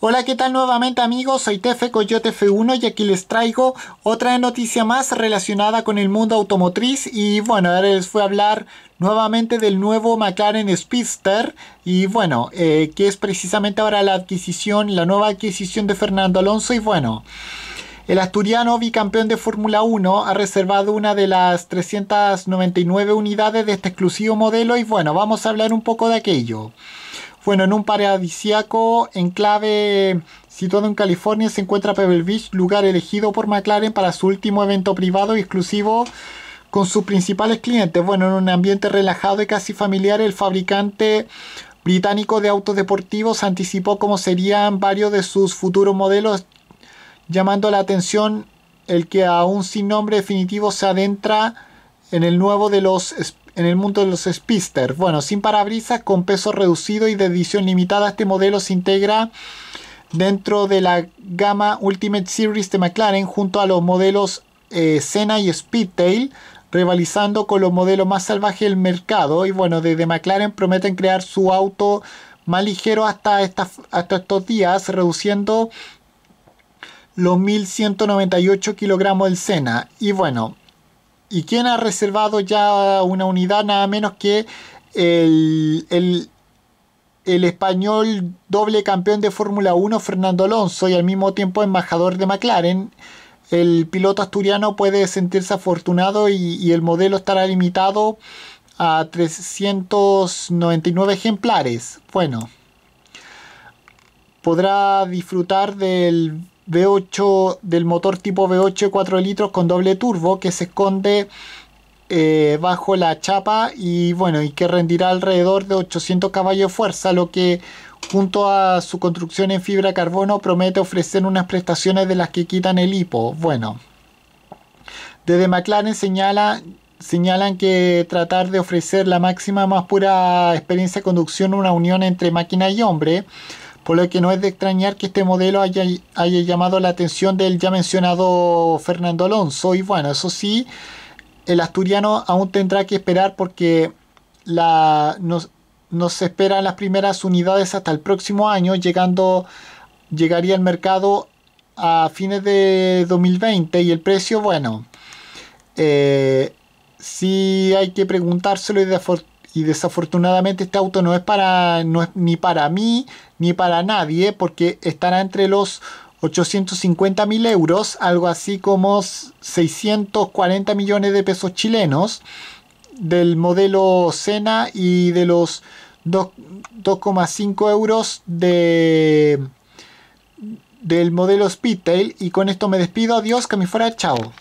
Hola, ¿qué tal nuevamente amigos? Soy Tefe Coyote F1 y aquí les traigo otra noticia más relacionada con el mundo automotriz y bueno, ahora les voy a hablar nuevamente del nuevo McLaren Speedster y bueno, eh, que es precisamente ahora la adquisición, la nueva adquisición de Fernando Alonso y bueno... El asturiano bicampeón de Fórmula 1 ha reservado una de las 399 unidades de este exclusivo modelo y bueno, vamos a hablar un poco de aquello. Bueno, en un paradisiaco enclave situado en California se encuentra Pebble Beach, lugar elegido por McLaren para su último evento privado y exclusivo con sus principales clientes. Bueno, en un ambiente relajado y casi familiar, el fabricante británico de autos deportivos anticipó cómo serían varios de sus futuros modelos, llamando la atención el que aún sin nombre definitivo se adentra en el nuevo de los en el mundo de los Speedster. Bueno, sin parabrisas, con peso reducido y de edición limitada, este modelo se integra dentro de la gama Ultimate Series de McLaren junto a los modelos eh, ...Sena y Speedtail, rivalizando con los modelos más salvajes del mercado. Y bueno, desde McLaren prometen crear su auto más ligero hasta, estos días, reduciendo los 1198 kilogramos del Senna. Y bueno, y quién ha reservado ya una unidad nada menos que el, español doble campeón de Fórmula 1 Fernando Alonso y al mismo tiempo embajador de McLaren. El piloto asturiano puede sentirse afortunado y, y el modelo estará limitado a 399 ejemplares. Bueno, podrá disfrutar del V8 del motor tipo V8 4 litros con doble turbo que se esconde eh, bajo la chapa y bueno y que rendirá alrededor de 800 caballos de fuerza lo que junto a su construcción en fibra carbono promete ofrecer unas prestaciones de las que quitan el hipo bueno desde McLaren señalan que tratar de ofrecer la máxima más pura experiencia de conducción una unión entre máquina y hombre por lo que no es de extrañar que este modelo haya, llamado la atención del ya mencionado Fernando Alonso. Y bueno, eso sí, el asturiano aún tendrá que esperar porque la, nos, esperan las primeras unidades hasta el próximo año, llegando, llegaría al mercado a fines de 2020 y el precio, bueno, eh, sí hay que preguntárselo y de, y desafortunadamente este auto no es para no ni para mí ni para nadie porque estará entre los 850 mil euros, algo así como 640 millones de pesos chilenos del modelo Sena y de los 2,5 euros de del modelo Speedtail y con esto me despido, adiós, que me fuera, chao.